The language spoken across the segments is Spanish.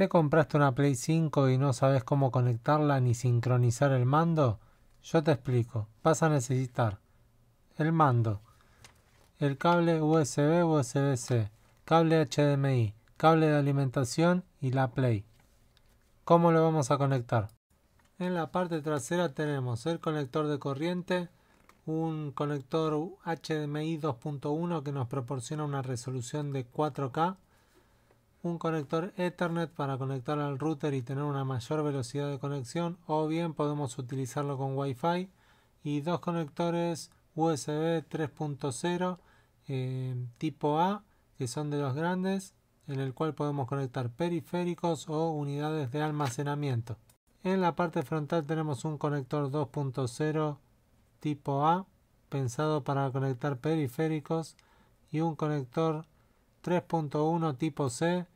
¿Te compraste una Play 5 y no sabes cómo conectarla ni sincronizar el mando? Yo te explico. Vas a necesitar el mando, el cable USB USB-C, cable HDMI, cable de alimentación y la Play. ¿Cómo lo vamos a conectar? En la parte trasera tenemos el conector de corriente, un conector HDMI 2.1 que nos proporciona una resolución de 4K un conector Ethernet para conectar al router y tener una mayor velocidad de conexión o bien podemos utilizarlo con Wi-Fi y dos conectores USB 3.0 eh, tipo A que son de los grandes en el cual podemos conectar periféricos o unidades de almacenamiento. En la parte frontal tenemos un conector 2.0 tipo A pensado para conectar periféricos y un conector 3.1 tipo C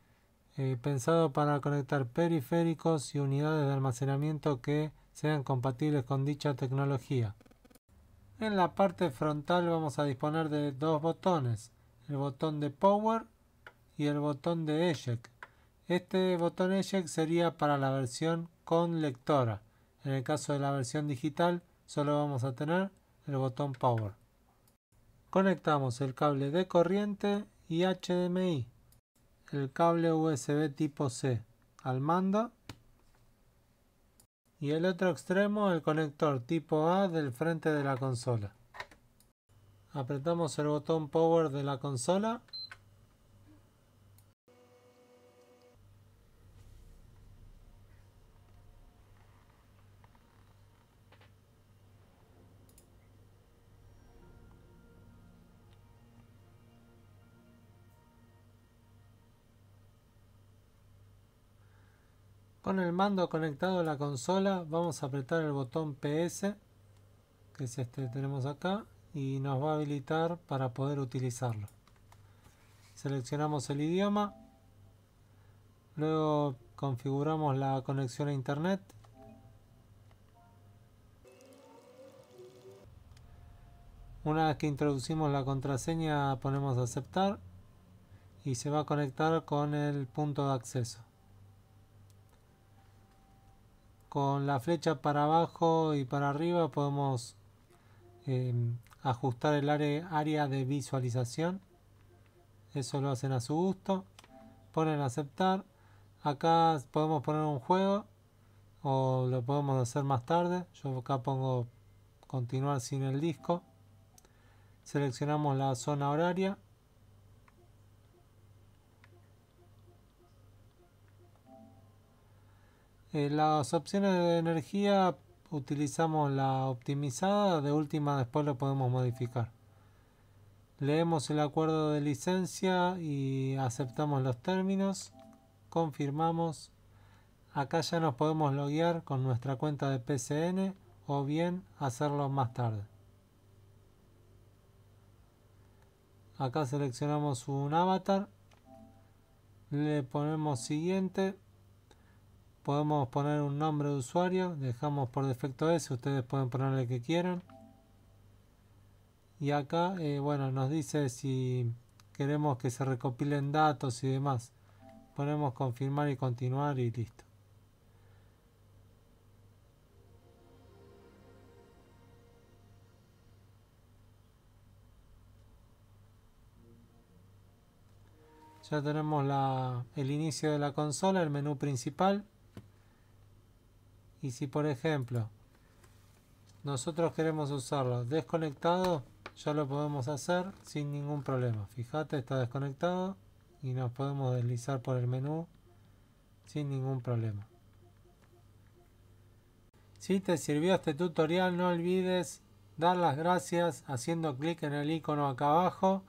eh, pensado para conectar periféricos y unidades de almacenamiento que sean compatibles con dicha tecnología. En la parte frontal vamos a disponer de dos botones, el botón de Power y el botón de Eject. Este botón Eject sería para la versión con lectora. En el caso de la versión digital solo vamos a tener el botón Power. Conectamos el cable de corriente y HDMI el cable USB tipo C al mando y el otro extremo el conector tipo A del frente de la consola. Apretamos el botón power de la consola Con el mando conectado a la consola vamos a apretar el botón PS, que es este que tenemos acá, y nos va a habilitar para poder utilizarlo. Seleccionamos el idioma, luego configuramos la conexión a internet, Una vez que introducimos la contraseña ponemos aceptar y se va a conectar con el punto de acceso con la flecha para abajo y para arriba podemos em, ajustar el área de visualización. Eso lo hacen a su gusto. Ponen aceptar. Acá podemos poner un juego o lo podemos hacer más tarde. Yo acá pongo continuar sin el disco. Seleccionamos la zona horaria Eh, las opciones de energía utilizamos la optimizada, de última después lo podemos modificar. Leemos el acuerdo de licencia y aceptamos los términos, confirmamos. Acá ya nos podemos loguear con nuestra cuenta de PCN o bien hacerlo más tarde. Acá seleccionamos un avatar, le ponemos siguiente podemos poner un nombre de usuario dejamos por defecto ese ustedes pueden ponerle el que quieran y acá eh, bueno nos dice si queremos que se recopilen datos y demás ponemos confirmar y continuar y listo ya tenemos el inicio de la consola, el menú principal y si por ejemplo nosotros queremos usarlo desconectado, ya lo podemos hacer sin ningún problema. Fíjate, está desconectado y nos podemos deslizar por el menú sin ningún problema. Si te sirvió este tutorial no olvides dar las gracias haciendo clic en el icono acá abajo.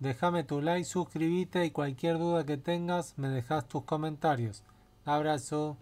Déjame tu like, suscríbete y cualquier duda que tengas me dejas tus comentarios. Abrazo.